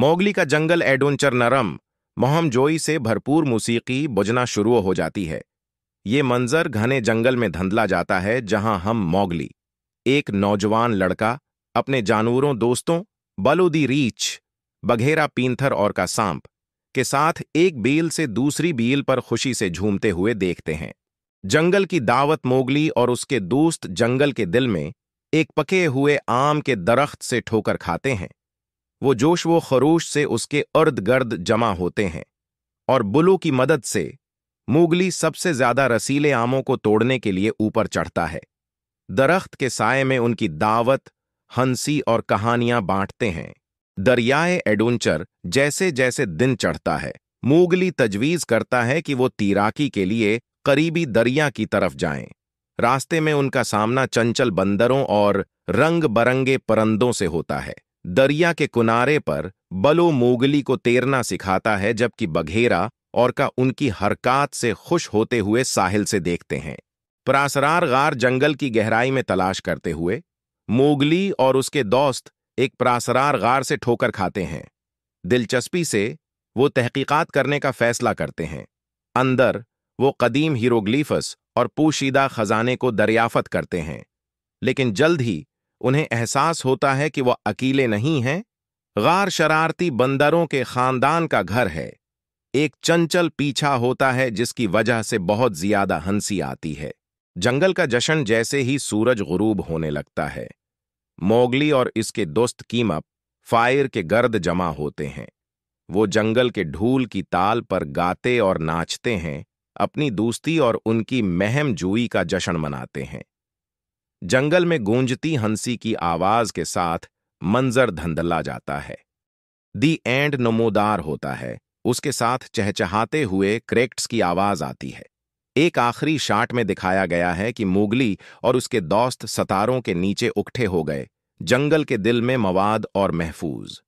Mowgli का जंगल adventure नरम मोहमजोई से भरपूर मौसीकी बुझना शुरू हो जाती है ये मंजर घने जंगल में धंधला जाता है जहां हम मोगली एक नौजवान लड़का अपने जानवरों दोस्तों बलोदी रीछ बघेरा पींथर और का सांप के साथ एक बेल से दूसरी बेल पर खुशी से झूमते हुए देखते हैं जंगल की दावत मोगली और उसके दोस्त जंगल के दिल में एक पके हुए आम के दरख्त से ठोकर खाते हैं वो जोश व खरोश से उसके अर्द गर्द जमा होते हैं और बुलों की मदद से मुगली सबसे ज्यादा रसीले आमों को तोड़ने के लिए ऊपर चढ़ता है दरख्त के साय में उनकी दावत हंसी और कहानियां बांटते हैं दरियाए एडवेंचर जैसे जैसे दिन चढ़ता है मुगली तजवीज करता है कि वो तीराकी के लिए करीबी दरिया की तरफ जाएं। रास्ते में उनका सामना चंचल बंदरों और रंग बरंगे परंदों से होता है दरिया के किनारे पर बलो मोगली को तैरना सिखाता है जबकि बघेरा और का उनकी हरकत से खुश होते हुए साहिल से देखते हैं प्रासरार गार जंगल की गहराई में तलाश करते हुए मोगली और उसके दोस्त एक प्रासरार गार से ठोकर खाते हैं दिलचस्पी से वो तहकीकात करने का फैसला करते हैं अंदर वो कदीम हीरोग्लीफस और पोशीदा खजाने को दरियाफत करते हैं लेकिन जल्द ही उन्हें एहसास होता है कि वह अकेले नहीं हैं गार शरारती बंदरों के खानदान का घर है एक चंचल पीछा होता है जिसकी वजह से बहुत ज्यादा हंसी आती है जंगल का जश्न जैसे ही सूरज गुरूब होने लगता है मोगली और इसके दोस्त कीमप फायर के गर्द जमा होते हैं वो जंगल के ढूल की ताल पर गाते और नाचते हैं अपनी दोस्ती और उनकी महम जूई का जश्न मनाते हैं जंगल में गूंजती हंसी की आवाज के साथ मंजर धंधला जाता है दी एंड नमोदार होता है उसके साथ चहचहाते हुए क्रेक्ट्स की आवाज आती है एक आखिरी शाट में दिखाया गया है कि मुगली और उसके दोस्त सतारों के नीचे उकठे हो गए जंगल के दिल में मवाद और महफूज